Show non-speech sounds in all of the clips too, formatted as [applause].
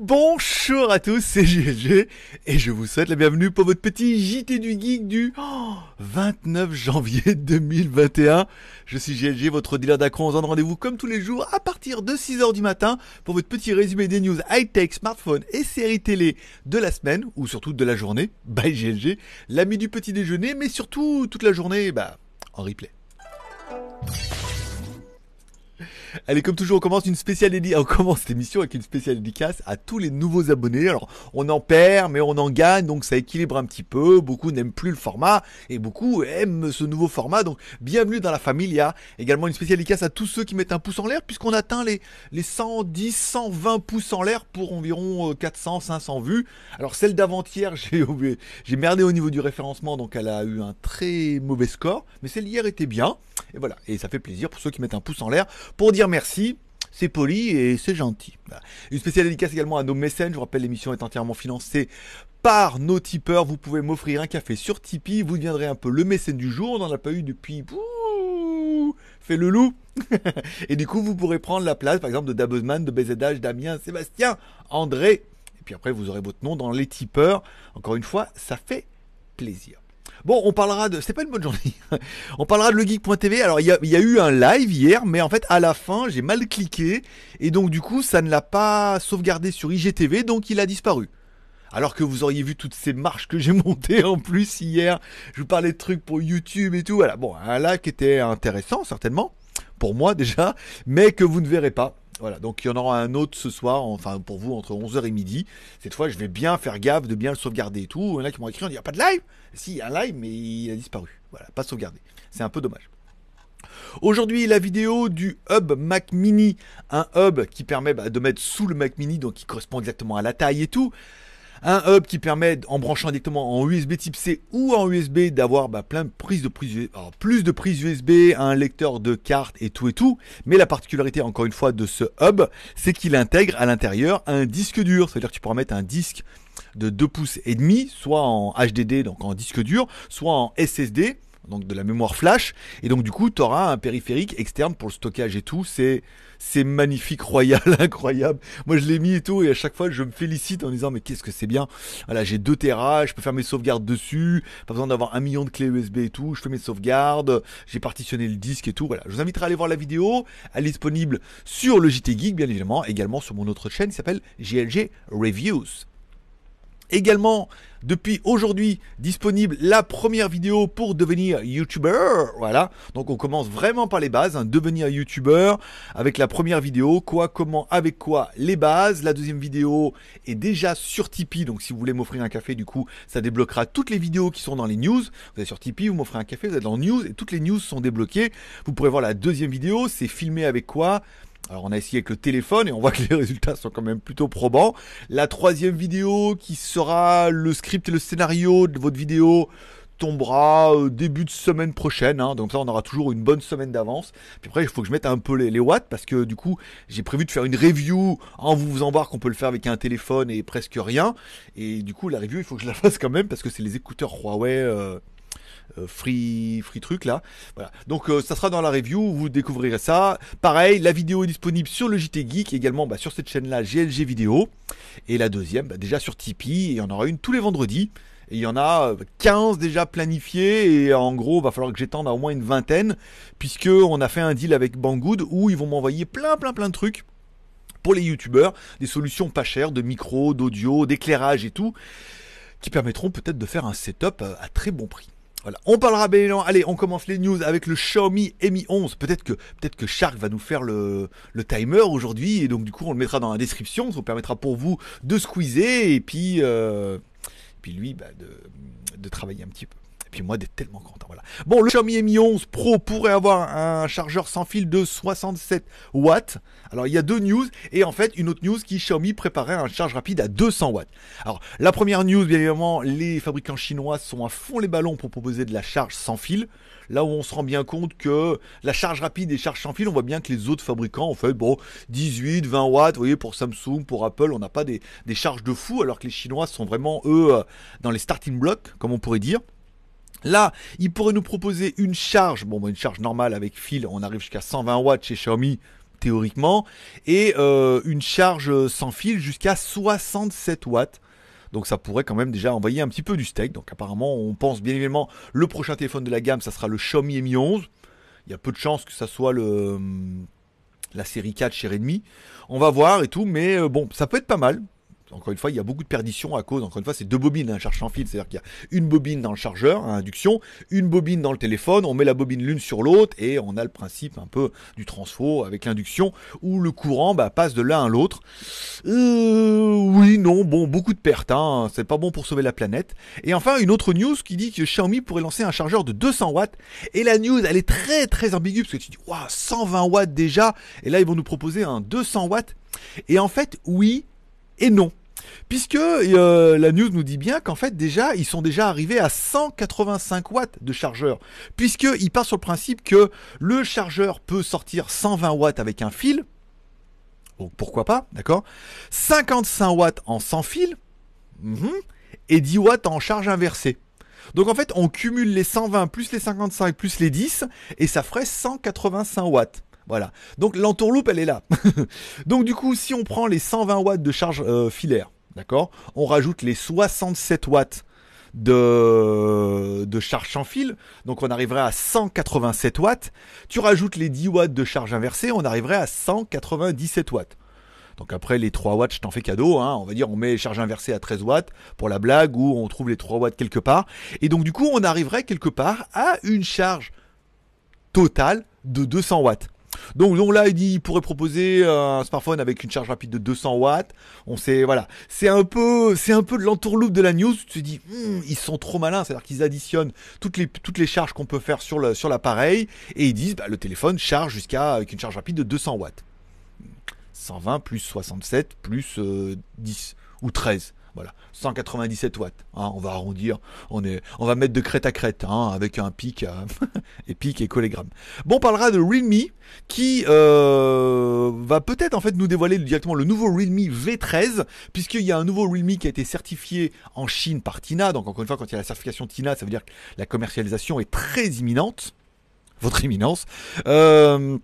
Bonjour à tous, c'est GLG et je vous souhaite la bienvenue pour votre petit JT du Geek du 29 janvier 2021. [laughs] Je suis GLG, votre dealer d'accro. en rendez-vous comme tous les jours à partir de 6h du matin pour votre petit résumé des news high-tech, smartphone et séries télé de la semaine ou surtout de la journée. Bye GLG, l'ami du petit déjeuner, mais surtout toute la journée bah, en replay. Allez, comme toujours, on commence une spéciale on commence l'émission avec une spéciale dédicace à tous les nouveaux abonnés. Alors, on en perd, mais on en gagne, donc ça équilibre un petit peu. Beaucoup n'aiment plus le format et beaucoup aiment ce nouveau format. Donc, bienvenue dans la familia. Également une spéciale dédicace à tous ceux qui mettent un pouce en l'air, puisqu'on atteint les, les 110, 120 pouces en l'air pour environ 400, euh, 500 vues. Alors, celle d'avant-hier, [laughs] j'ai merdé au niveau du référencement, donc elle a eu un très mauvais score, mais celle d'hier était bien. Et voilà, et ça fait plaisir pour ceux qui mettent un pouce en l'air pour dire merci. C'est poli et c'est gentil. Une spéciale dédicace également à nos mécènes. Je vous rappelle, l'émission est entièrement financée par nos tipeurs. Vous pouvez m'offrir un café sur Tipeee. Vous deviendrez un peu le mécène du jour. On n'en a pas eu depuis... Fait le loup [laughs] Et du coup, vous pourrez prendre la place, par exemple, de Dabuzman, de BZH, Damien, Sébastien, André. Et puis après, vous aurez votre nom dans les tipeurs. Encore une fois, ça fait plaisir. Bon, on parlera de. c'est pas une bonne journée. [laughs] on parlera de legeek.tv. Alors, il y, y, a eu un live hier, mais en fait, à la fin, j'ai mal cliqué. Et donc, du coup, ça ne l'a pas sauvegardé sur IGTV, donc il a disparu. Alors que vous auriez vu toutes ces marches que j'ai [laughs] montées en plus hier. Je vous parlais de trucs pour YouTube et tout. Voilà, bon, un live qui était intéressant, certainement. Pour moi, déjà. Mais que vous ne verrez pas. Voilà, donc il y en aura un autre ce soir, enfin pour vous, entre 11h et midi. Cette fois, je vais bien faire gaffe de bien le sauvegarder et tout. Il y en a qui m'ont écrit, on il n'y a pas de live Si, il y a un live, mais il a disparu. Voilà, pas sauvegardé. C'est un peu dommage. Aujourd'hui, la vidéo du hub Mac Mini, un hub qui permet bah, de mettre sous le Mac Mini, donc qui correspond exactement à la taille et tout. Un hub qui permet, en branchant directement en USB type C ou en USB, d'avoir bah, plein de prises de plus de prises USB, un lecteur de cartes et tout et tout. Mais la particularité, encore une fois, de ce hub, c'est qu'il intègre à l'intérieur un disque dur. C'est-à-dire que tu pourras mettre un disque de 2 pouces et demi, soit en HDD, donc en disque dur, soit en SSD, donc de la mémoire flash. Et donc du coup, tu auras un périphérique externe pour le stockage et tout. C'est c'est magnifique, [laughs] royal, incroyable. Moi, je l'ai mis et tout, et à chaque fois, je me félicite en disant mais qu'est-ce que c'est bien. Voilà, j'ai 2 Tera, je peux faire mes sauvegardes dessus. Pas besoin d'avoir un million de clés USB et tout. Je fais mes sauvegardes, j'ai partitionné le disque et tout. Voilà, je vous inviterai à aller voir la vidéo. Elle est disponible sur le JT Geek, bien évidemment, également sur mon autre chaîne qui s'appelle GLG Reviews. Également, depuis aujourd'hui, disponible la première vidéo pour devenir YouTuber. Voilà. Donc, on commence vraiment par les bases. Hein. Devenir YouTuber avec la première vidéo. Quoi, comment, avec quoi, les bases. La deuxième vidéo est déjà sur Tipeee. Donc, si vous voulez m'offrir un café, du coup, ça débloquera toutes les vidéos qui sont dans les news. Vous êtes sur Tipeee, vous m'offrez un café, vous êtes dans News et toutes les news sont débloquées. Vous pourrez voir la deuxième vidéo. C'est filmé avec quoi alors on a essayé avec le téléphone et on voit que [laughs] les résultats sont quand même plutôt probants. La troisième vidéo qui sera le script et le scénario de votre vidéo tombera euh, début de semaine prochaine. Hein. Donc ça, on aura toujours une bonne semaine d'avance. Puis après, il faut que je mette un peu les, watts parce que du coup, j'ai prévu de faire une review en vous faisant voir qu'on peut le faire avec un téléphone et presque rien. Et du coup, la review, il faut que je la [laughs] fasse quand même parce que c'est les écouteurs Huawei. Euh, euh, free, truc là. Donc euh, ça sera dans la review, vous découvrirez ça. Pareil, la vidéo est disponible sur le JT Geek, également bah, sur cette chaîne là, GLG Vidéo. Et la deuxième, bah, déjà sur Tipeee, et il y en aura une tous les vendredis. Et il y en a 15 euh, déjà planifiés et en gros, va falloir que j'étende à au moins une vingtaine puisque on a fait un deal avec Banggood où ils vont m'envoyer plein plein plein de trucs pour les youtubeurs, des solutions pas chères de micro, d'audio, d'éclairage et tout qui permettront peut-être de faire un setup à très bon prix. Voilà, on parlera Bélan. Allez, on commence les news avec le Xiaomi Mi 11. Peut-être que peut-être que Shark va nous faire le, timer aujourd'hui et donc du coup on le mettra dans la description. Ça vous permettra pour vous de squeezer et puis euh, puis lui bah, de, de travailler un petit peu. Et puis moi, d'être tellement content. Voilà. Bon, le Xiaomi Mi 11 Pro pourrait avoir un chargeur sans fil de 67 watts. Alors, il y a deux news et en fait, une autre news qui Xiaomi préparait un charge rapide à 200 watts. Alors, la première news, bien évidemment, les fabricants chinois sont à fond les ballons pour proposer de la charge sans fil. Là où on se rend bien compte que la charge rapide et charge sans fil, on voit bien que les autres fabricants ont fait bon 18, 20 watts. Vous voyez, pour Samsung, pour Apple, on n'a pas des, des charges de fou, alors que les Chinois sont vraiment eux euh, dans les starting blocks, comme on pourrait dire. Là, il pourrait nous proposer une charge, bon, bah, une charge normale avec fil, on arrive jusqu'à 120 watts chez Xiaomi, théoriquement, et euh, une charge euh, sans fil jusqu'à 67 watts. Donc ça pourrait quand même déjà envoyer un petit peu du steak. Donc apparemment, on pense bien évidemment le prochain téléphone de la gamme, ça sera le Xiaomi Mi 11. Il y a peu de chances que ça soit le la série 4 chez Redmi. On va voir et tout, mais euh, bon, ça peut être pas mal encore une fois, il y a beaucoup de perditions à cause, encore une fois, c'est deux bobines, un hein, charge sans fil. C'est-à-dire qu'il y a une bobine dans le chargeur à hein, induction, une bobine dans le téléphone, on met la bobine l'une sur l'autre et on a le principe un peu du transfo avec l'induction où le courant bah, passe de l'un à l'autre. Euh, oui, non, bon, beaucoup de pertes, hein. c'est pas bon pour sauver la planète. Et enfin, une autre news qui dit que Xiaomi pourrait lancer un chargeur de 200 watts. Et la news, elle est très très ambiguë parce que tu dis, waouh, 120 watts déjà. Et là, ils vont nous proposer un 200 watts. Et en fait, oui, et non. Puisque euh, la news nous dit bien qu'en fait déjà ils sont déjà arrivés à 185 watts de chargeur, puisqu'ils partent sur le principe que le chargeur peut sortir 120 watts avec un fil, donc pourquoi pas, d'accord 55 watts en sans fil, mhm. et 10 watts en charge inversée. Donc en fait on cumule les 120 plus les 55 plus les 10, et ça ferait 185 watts. Voilà. Donc l'entourloupe, elle est là. [laughs] Donc du coup, si on prend les 120 watts de charge euh, filaire, d'accord, on rajoute les 67 watts de, de charge sans fil, donc on arriverait à 187 watts. Tu rajoutes les 10 watts de charge inversée, on arriverait à 197 watts. Donc après les 3 watts, je t'en fais cadeau, hein. on va dire on met charge inversée à 13 watts pour la blague ou on trouve les 3 watts quelque part. Et donc du coup on arriverait quelque part à une charge totale de 200 watts. Donc, là, il dit, il pourrait proposer euh, un smartphone avec une charge rapide de 200 watts. On sait, voilà. C'est un peu, c'est un peu de l'entourloupe de la news. Tu te dis, hmm, ils sont trop malins. C'est-à-dire qu'ils additionnent toutes les, toutes les charges qu'on peut faire sur l'appareil et ils disent, bah, le téléphone charge jusqu'à, avec une charge rapide de 200 watts. 120 plus 67 plus 10 euh, ou 13. Voilà, 197 watts. Hein, on va arrondir, on, est, on va mettre de crête à crête hein, avec un pic, euh, [laughs] et pic et collégramme. Bon, on parlera de Realme qui euh, va peut-être en fait nous dévoiler directement le nouveau Realme V13 puisqu'il y a un nouveau Realme qui a été certifié en Chine par Tina. Donc encore une fois, quand il y a la certification Tina, ça veut dire que la commercialisation est très imminente. Votre imminence. Euh,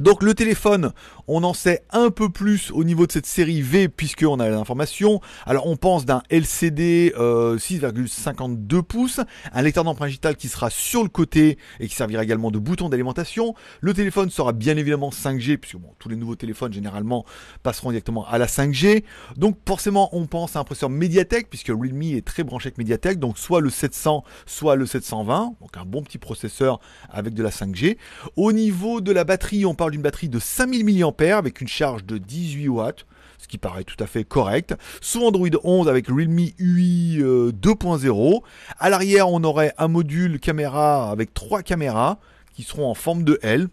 donc le téléphone, on en sait un peu plus au niveau de cette série V puisqu'on a l'information. Alors on pense d'un LCD 6,52 euh, pouces, un lecteur d'empreinte digitale qui sera sur le côté et qui servira également de bouton d'alimentation. Le téléphone sera bien évidemment 5G puisque tous les nouveaux téléphones généralement passeront directement à la 5G. Donc forcément on pense à un processeur Mediatek puisque Realme est très branché avec Mediatek, donc soit le 700, soit le 720, donc un bon petit processeur avec de la 5G. Au niveau de la batterie, on parle d'une batterie de 5000 mAh avec une charge de 18 watts ce qui paraît tout à fait correct. Sous Android 11 avec Realme UI 2.0. Euh, à l'arrière, on aurait un module caméra avec trois caméras qui seront en forme de L.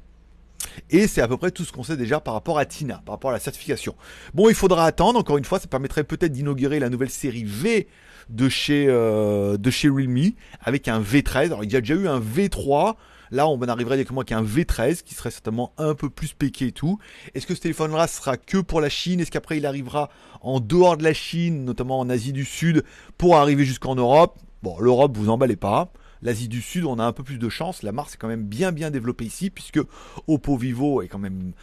Et c'est à peu près tout ce qu'on sait déjà par rapport à Tina, par rapport à la certification. Bon, il faudra attendre, encore une fois, ça permettrait peut-être d'inaugurer la nouvelle série V de chez, euh, de chez Realme avec un V13. Alors il y a déjà eu un V3 Là, on arriverait directement avec un V13 qui serait certainement un peu plus péqué et tout. Est-ce que ce téléphone-là sera que pour la Chine Est-ce qu'après il arrivera en dehors de la Chine, notamment en Asie du Sud, pour arriver jusqu'en Europe Bon, l'Europe, vous emballez pas. L'Asie du Sud, on a un peu plus de chance. La marque est quand même bien bien développée ici, puisque Oppo Vivo est quand même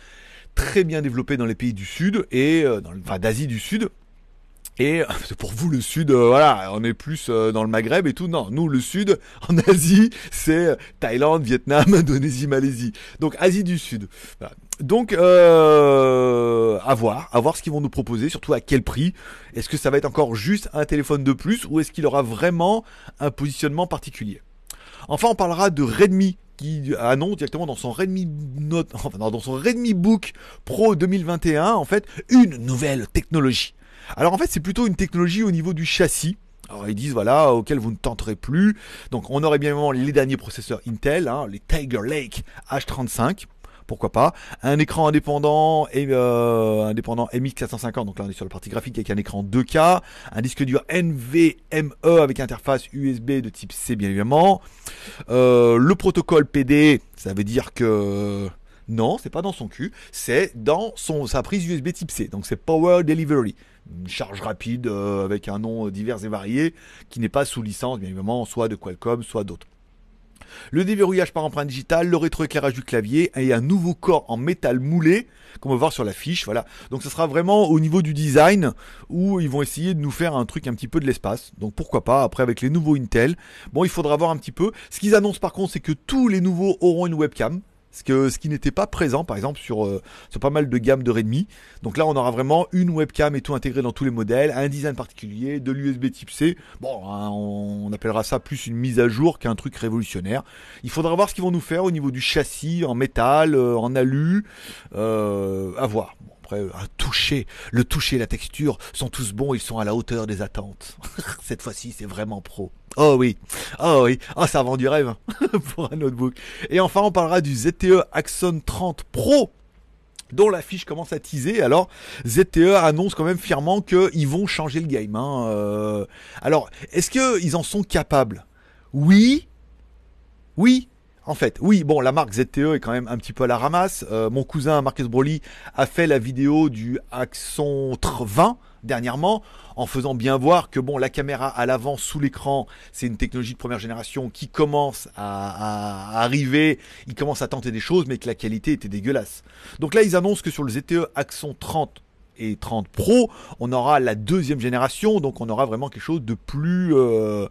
très bien développé dans les pays du Sud et euh, dans enfin d'Asie du Sud et euh, [laughs] pour vous, le Sud, euh, voilà, on est plus euh, dans le Maghreb et tout. Non, nous, le Sud, [laughs] en Asie, c'est Thaïlande, Vietnam, [laughs] Indonésie, Malaisie. Donc, Asie du Sud. Donc, à voir, à voir ce qu'ils vont nous proposer, surtout à quel prix. Est-ce que ça va être encore juste un téléphone de plus ou est-ce qu'il aura vraiment un positionnement particulier Enfin, on parlera de Redmi qui annonce directement dans son Redmi Note, dans son Redmi Book Pro 2021, en fait, une nouvelle technologie. Alors en fait, c'est plutôt une technologie au niveau du châssis. Alors ils disent voilà auquel vous ne tenterez plus. Donc on aurait bien évidemment les derniers processeurs Intel, hein, les Tiger Lake H35 pourquoi pas. Un écran indépendant, et euh, indépendant MX450, donc là on est sur la partie graphique avec un écran 2K, un disque dur NVMe avec interface USB de type C bien évidemment, euh, le protocole PD, ça veut dire que non, c'est pas dans son cul, c'est dans son, sa prise USB type C. Donc c'est Power Delivery. Une charge rapide euh, avec un nom euh, divers et varié qui n'est pas sous licence, bien évidemment, soit de Qualcomm, soit d'autres. Le déverrouillage par empreinte digitale, le rétroéclairage du clavier et un nouveau corps en métal moulé qu'on va voir sur la fiche. Voilà. Donc ce sera vraiment au niveau du design où ils vont essayer de nous faire un truc un petit peu de l'espace. Donc pourquoi pas après avec les nouveaux Intel. Bon, il faudra voir un petit peu. Ce qu'ils annoncent par contre, c'est que tous les nouveaux auront une webcam ce, que, ce qui n'était pas présent par exemple sur, euh, sur pas mal de gammes de Redmi. Donc là on aura vraiment une webcam et tout intégré dans tous les modèles, un design particulier, de l'USB type C. Bon, hein, on appellera ça plus une mise à jour qu'un truc révolutionnaire. Il faudra voir ce qu'ils vont nous faire au niveau du châssis en métal, euh, en alu, euh, à voir. après, un toucher, le toucher, la texture sont tous bons, ils sont à la hauteur des attentes. [laughs] Cette fois-ci, c'est vraiment pro. Oh oui, oh oui, oh ça vend du rêve hein, [laughs] pour un notebook. Et enfin on parlera du ZTE Axon 30 Pro dont la fiche commence à teaser. Alors, ZTE annonce quand même fièrement qu'ils vont changer le game. Hein, euh. Alors, est-ce qu'ils en sont capables Oui. Oui, en fait, oui, bon, la marque ZTE est quand même un petit peu à la ramasse. Euh, mon cousin Marcus Broly a fait la vidéo du Axon 20 dernièrement en faisant bien voir que bon la caméra à l'avant sous l'écran c'est une technologie de première génération qui commence à, arriver il commence à tenter des choses mais que la qualité était dégueulasse donc là ils annoncent que sur le ZTE Axon 30 et 30 Pro, on aura la deuxième génération, donc on aura vraiment quelque chose de plus euh,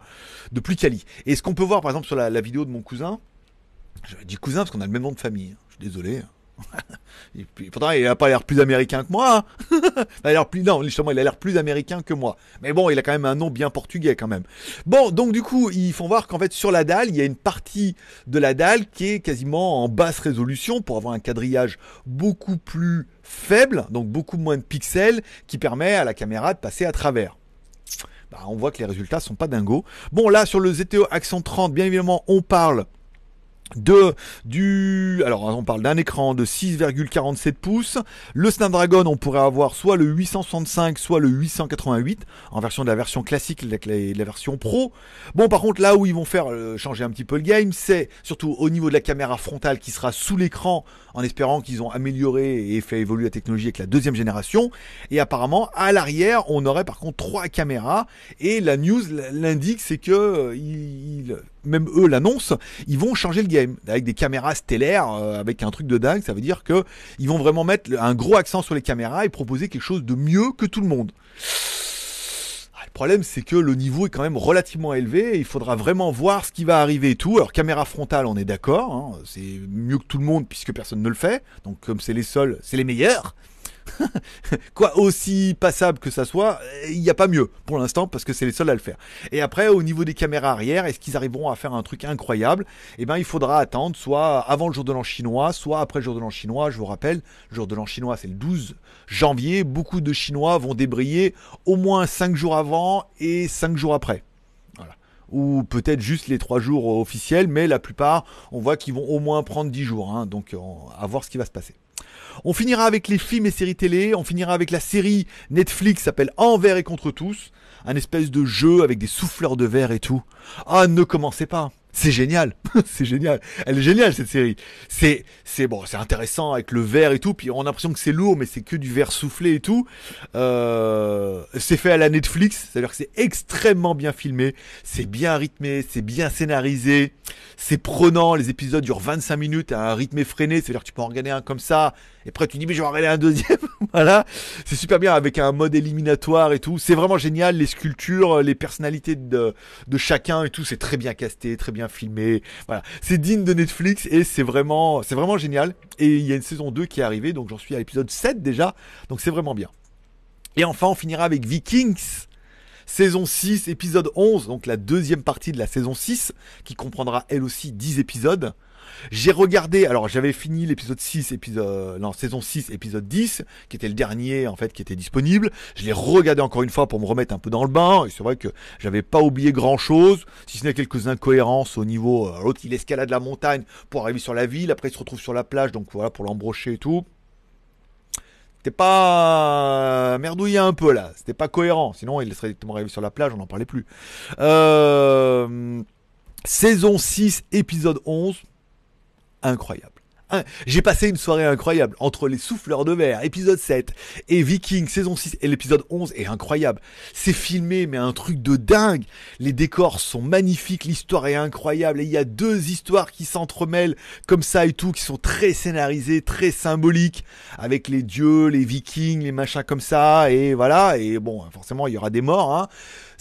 de plus quali. Et ce qu'on peut voir par exemple sur la vidéo de mon cousin, j'avais dit cousin parce qu'on a le même nom de famille. Hein. Je suis désolé. Hein. [laughs] Et pourtant, il n'a pas l'air plus américain que moi. Hein. [laughs] il l'air plus, non, justement, il a l'air plus américain que moi. Mais bon, il a quand même un nom bien portugais quand même. Bon, donc du coup, ils font voir qu'en fait, sur la dalle, il y a une partie de la dalle qui est quasiment en basse résolution pour avoir un quadrillage beaucoup plus faible, donc beaucoup moins de pixels, qui permet à la caméra de passer à travers. Bah, on voit que les résultats sont pas dingos. Bon, là, sur le ZTO Accent 30, bien évidemment, on parle de du alors on parle d'un écran de 6,47 pouces le Snapdragon on pourrait avoir soit le 865 soit le 888 en version de la version classique avec la, version pro bon par contre là où ils vont faire euh, changer un petit peu le game c'est surtout au niveau de la caméra frontale qui sera sous l'écran en espérant qu'ils ont amélioré et fait évoluer la technologie avec la deuxième génération et apparemment à l'arrière on aurait par contre trois caméras et la news l'indique c'est que euh, il même eux l'annoncent, ils vont changer le game avec des caméras stellaires, euh, avec un truc de dingue. Ça veut dire que ils vont vraiment mettre un gros accent sur les caméras et proposer quelque chose de mieux que tout le monde. Ah, le problème, c'est que le niveau est quand même relativement élevé. il faudra vraiment voir ce qui va arriver et tout. Alors caméra frontale, on est d'accord, hein, c'est mieux que tout le monde puisque personne ne le fait. Donc comme c'est les seuls, c'est les meilleurs. [laughs] Quoi, aussi passable que ça soit, euh, il n'y a pas mieux pour l'instant parce que c'est les seuls à le faire. Et après, au niveau des caméras arrière, est-ce qu'ils arriveront à faire un truc incroyable Eh bien, il faudra attendre soit avant le jour de l'an chinois, soit après le jour de l'an chinois. Je vous rappelle, le jour de l'an chinois, c'est le 12 janvier. Beaucoup de Chinois vont débriller au moins 5 jours avant et 5 jours après ou peut-être juste les trois jours officiels, mais la plupart, on voit qu'ils vont au moins prendre 10 jours, hein. donc à voir ce qui va se passer. On finira avec les films et séries télé, on finira avec la série Netflix s'appelle Envers et contre tous, un espèce de jeu avec des souffleurs de verre et tout. Ah, ne commencez pas. C'est génial, [laughs] c'est génial. Elle est géniale cette série. C'est c'est bon, c'est intéressant avec le verre et tout. Puis on a l'impression que c'est lourd, mais c'est que du verre soufflé et tout. Euh, c'est fait à la Netflix, c'est-à-dire que c'est extrêmement bien filmé, c'est bien rythmé, c'est bien scénarisé, c'est prenant. Les épisodes durent 25 minutes à un rythme effréné, c'est-à-dire que tu peux en regarder un comme ça et après, tu dis, mais je vais un deuxième. [laughs] voilà. C'est super bien avec un mode éliminatoire et tout. C'est vraiment génial. Les sculptures, les personnalités de, chacun et tout. C'est très bien casté, très bien filmé. Voilà. C'est digne de Netflix et c'est vraiment, c'est vraiment génial. Et il y a une saison 2 qui est arrivée. Donc, j'en suis à l'épisode 7 déjà. Donc, c'est vraiment bien. Et enfin, on finira avec Vikings saison 6, épisode 11, donc la deuxième partie de la saison 6, qui comprendra elle aussi 10 épisodes. J'ai regardé, alors j'avais fini l'épisode 6, épisode, non, saison 6, épisode 10, qui était le dernier, en fait, qui était disponible. Je l'ai regardé encore une fois pour me remettre un peu dans le bain. Et c'est vrai que j'avais pas oublié grand chose, si ce n'est quelques incohérences au niveau, euh, l'autre, il escalade la montagne pour arriver sur la ville. Après, il se retrouve sur la plage, donc voilà, pour l'embrocher et tout c'était pas euh, merdouillé un peu là, c'était pas cohérent, sinon il serait directement arrivé sur la plage, on n'en parlait plus. Euh... Saison 6, épisode 11, incroyable. J'ai passé une soirée incroyable entre les souffleurs de verre, épisode 7, et Viking, saison 6, et l'épisode 11 est incroyable. C'est filmé, mais un truc de dingue. Les décors sont magnifiques, l'histoire est incroyable, et il y a deux histoires qui s'entremêlent comme ça et tout, qui sont très scénarisées, très symboliques, avec les dieux, les vikings, les machins comme ça, et voilà, et bon, forcément, il y aura des morts, hein.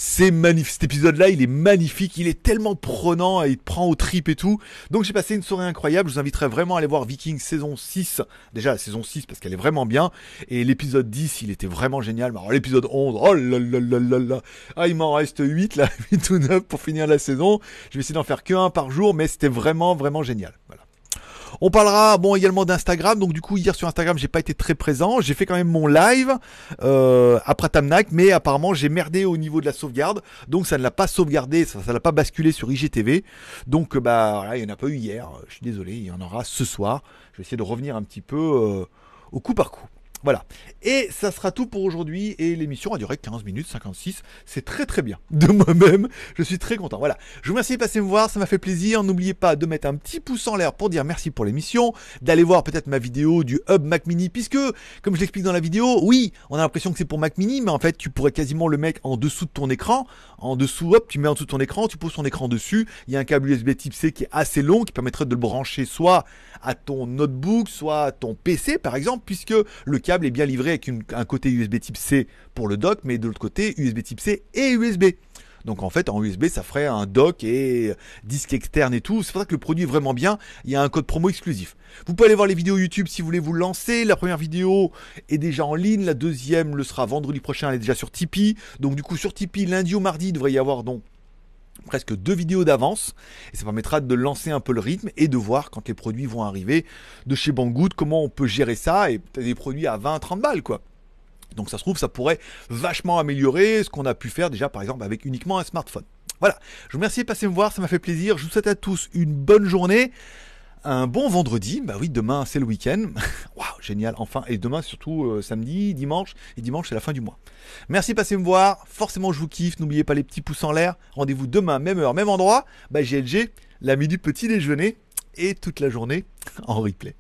C'est magnifique. Cet épisode-là, il est magnifique. Il est tellement prenant il te prend aux tripes et tout. Donc j'ai passé une soirée incroyable. Je vous inviterai vraiment à aller voir Viking saison 6. Déjà, la saison 6 parce qu'elle est vraiment bien. Et l'épisode 10, il était vraiment génial. alors l'épisode 11, oh là là là là là. Ah, il m'en reste 8 là, 8 [laughs] ou 9 pour finir la saison. Je vais essayer d'en faire que un par jour, mais c'était vraiment, vraiment génial. Voilà. On parlera bon également d'Instagram. Donc du coup hier sur Instagram j'ai pas été très présent. J'ai fait quand même mon live euh, après Tamnak, mais apparemment j'ai merdé au niveau de la sauvegarde. Donc ça ne l'a pas sauvegardé, ça ne l'a pas basculé sur IGTV. Donc euh, bah il y en a pas eu hier. Je suis désolé, il y en aura ce soir. Je vais essayer de revenir un petit peu euh, au coup par coup. Voilà. Et ça sera tout pour aujourd'hui. Et l'émission a duré 15 minutes 56. C'est très très bien. [laughs] De moi-même, je suis très content. Voilà. Je vous remercie de passer me voir. Ça m'a fait plaisir. N'oubliez pas de mettre un petit pouce en l'air pour dire merci pour l'émission. D'aller voir peut-être ma vidéo du Hub Mac Mini. Puisque, comme je l'explique dans la vidéo, oui, on a l'impression que c'est pour Mac Mini. Mais en fait, tu pourrais quasiment le mettre en dessous de ton écran. En dessous, hop, tu mets en dessous de ton écran. Tu poses ton écran dessus. Il y a un câble USB type C qui est assez long, qui permettrait de le brancher soit à ton notebook, soit à ton PC, par exemple, puisque le câble est bien livré avec un côté USB type C pour le dock, mais de l'autre côté USB type C et USB. Donc en fait, en USB, ça ferait un dock et euh, disque externe et tout. C'est pour ça que le produit est vraiment bien. Il y a un code promo exclusif. Vous pouvez aller voir les vidéos YouTube si vous voulez vous lancer. La première vidéo est déjà en ligne. La deuxième le sera vendredi prochain. Elle est déjà sur Tipeee. Donc du coup, sur Tipeee, lundi ou mardi, il devrait y avoir donc presque deux vidéos d'avance et ça permettra de lancer un peu le rythme et de voir quand les produits vont arriver de chez Banggood comment on peut gérer ça et des produits à 20 30 balles quoi. Donc ça se trouve ça pourrait vachement améliorer ce qu'on a pu faire déjà par exemple avec uniquement un smartphone. Voilà, je vous remercie de passer me voir, ça m'a fait plaisir. Je vous souhaite à tous une bonne journée, un bon vendredi. Bah oui, demain c'est le week-end. [laughs] Waouh Génial, enfin. Et demain, surtout euh, samedi, dimanche. Et dimanche, c'est la fin du mois. Merci de passer me voir. Forcément, je vous kiffe. N'oubliez pas les petits pouces en l'air. Rendez-vous demain, même heure, même endroit. Bah, GLG, la du petit déjeuner. Et toute la journée en replay.